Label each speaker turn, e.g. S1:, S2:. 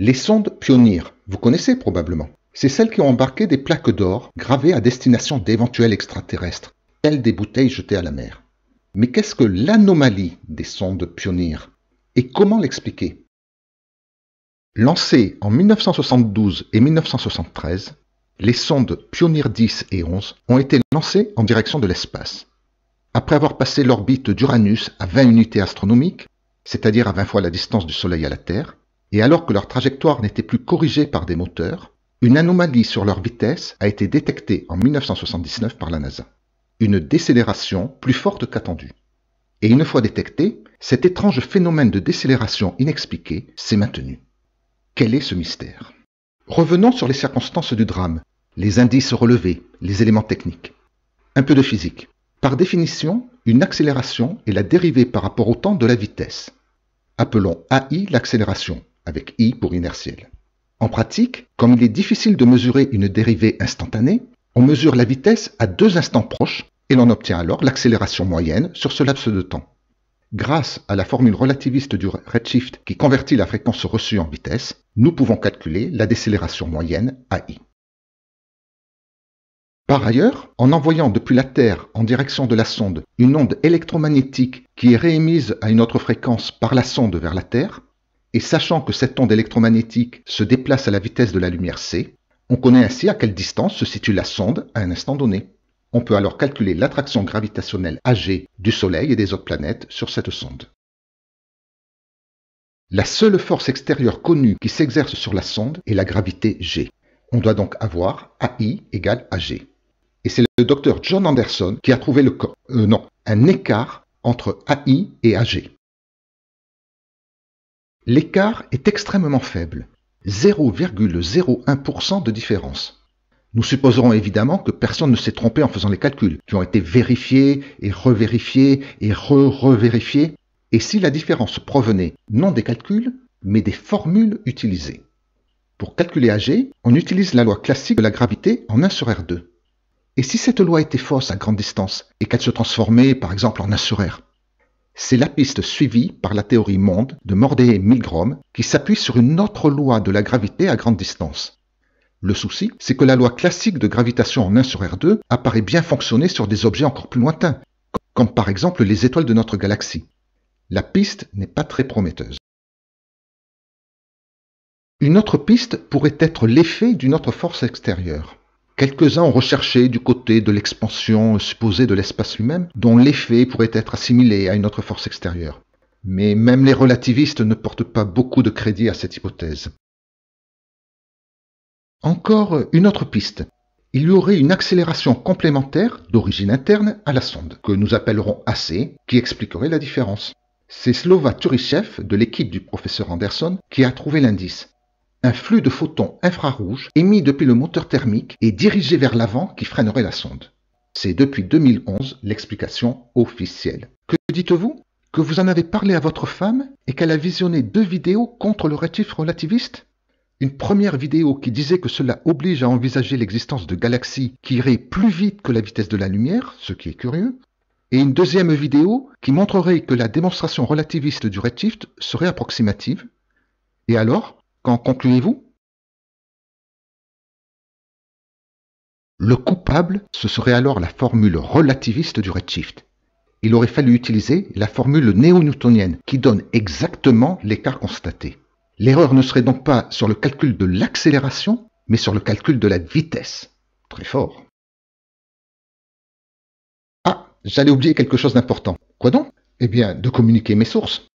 S1: Les sondes Pioneer, vous connaissez probablement. C'est celles qui ont embarqué des plaques d'or gravées à destination d'éventuels extraterrestres, telles des bouteilles jetées à la mer. Mais qu'est-ce que l'anomalie des sondes Pioneer Et comment l'expliquer Lancées en 1972 et 1973, les sondes Pioneer 10 et 11 ont été lancées en direction de l'espace. Après avoir passé l'orbite d'Uranus à 20 unités astronomiques, c'est-à-dire à 20 fois la distance du Soleil à la Terre, et alors que leur trajectoire n'était plus corrigée par des moteurs, une anomalie sur leur vitesse a été détectée en 1979 par la NASA. Une décélération plus forte qu'attendue. Et une fois détectée, cet étrange phénomène de décélération inexpliquée s'est maintenu. Quel est ce mystère Revenons sur les circonstances du drame, les indices relevés, les éléments techniques. Un peu de physique. Par définition, une accélération est la dérivée par rapport au temps de la vitesse. Appelons AI l'accélération, avec I pour inertiel. En pratique, comme il est difficile de mesurer une dérivée instantanée, on mesure la vitesse à deux instants proches et l'on obtient alors l'accélération moyenne sur ce laps de temps. Grâce à la formule relativiste du redshift qui convertit la fréquence reçue en vitesse, nous pouvons calculer la décélération moyenne à I. Par ailleurs, en envoyant depuis la Terre en direction de la sonde une onde électromagnétique qui est réémise à une autre fréquence par la sonde vers la Terre, et sachant que cette onde électromagnétique se déplace à la vitesse de la lumière c, on connaît ainsi à quelle distance se situe la sonde à un instant donné. On peut alors calculer l'attraction gravitationnelle AG du Soleil et des autres planètes sur cette sonde. La seule force extérieure connue qui s'exerce sur la sonde est la gravité G. On doit donc avoir AI égale AG. Et c'est le docteur John Anderson qui a trouvé le euh, un écart entre AI et AG. L'écart est extrêmement faible, 0,01% de différence. Nous supposerons évidemment que personne ne s'est trompé en faisant les calculs, qui ont été vérifiés et revérifiés et re-revérifiés, et si la différence provenait non des calculs, mais des formules utilisées. Pour calculer AG, on utilise la loi classique de la gravité en 1 sur R2. Et si cette loi était fausse à grande distance et qu'elle se transformait par exemple en 1 sur R c'est la piste suivie par la théorie monde de et milgrom qui s'appuie sur une autre loi de la gravité à grande distance. Le souci, c'est que la loi classique de gravitation en 1 sur R2 apparaît bien fonctionner sur des objets encore plus lointains, comme par exemple les étoiles de notre galaxie. La piste n'est pas très prometteuse. Une autre piste pourrait être l'effet d'une autre force extérieure. Quelques-uns ont recherché du côté de l'expansion supposée de l'espace lui-même, dont l'effet pourrait être assimilé à une autre force extérieure. Mais même les relativistes ne portent pas beaucoup de crédit à cette hypothèse. Encore une autre piste. Il y aurait une accélération complémentaire d'origine interne à la sonde, que nous appellerons AC, qui expliquerait la différence. C'est Slova Turichev de l'équipe du professeur Anderson qui a trouvé l'indice un flux de photons infrarouges émis depuis le moteur thermique et dirigé vers l'avant qui freinerait la sonde. C'est depuis 2011 l'explication officielle. Que dites-vous Que vous en avez parlé à votre femme et qu'elle a visionné deux vidéos contre le rétif relativiste Une première vidéo qui disait que cela oblige à envisager l'existence de galaxies qui iraient plus vite que la vitesse de la lumière, ce qui est curieux, et une deuxième vidéo qui montrerait que la démonstration relativiste du redshift serait approximative. Et alors, Qu'en concluez-vous Le coupable, ce serait alors la formule relativiste du redshift. Il aurait fallu utiliser la formule néo-newtonienne qui donne exactement l'écart constaté. L'erreur ne serait donc pas sur le calcul de l'accélération, mais sur le calcul de la vitesse. Très fort. Ah, j'allais oublier quelque chose d'important. Quoi donc Eh bien, de communiquer mes sources.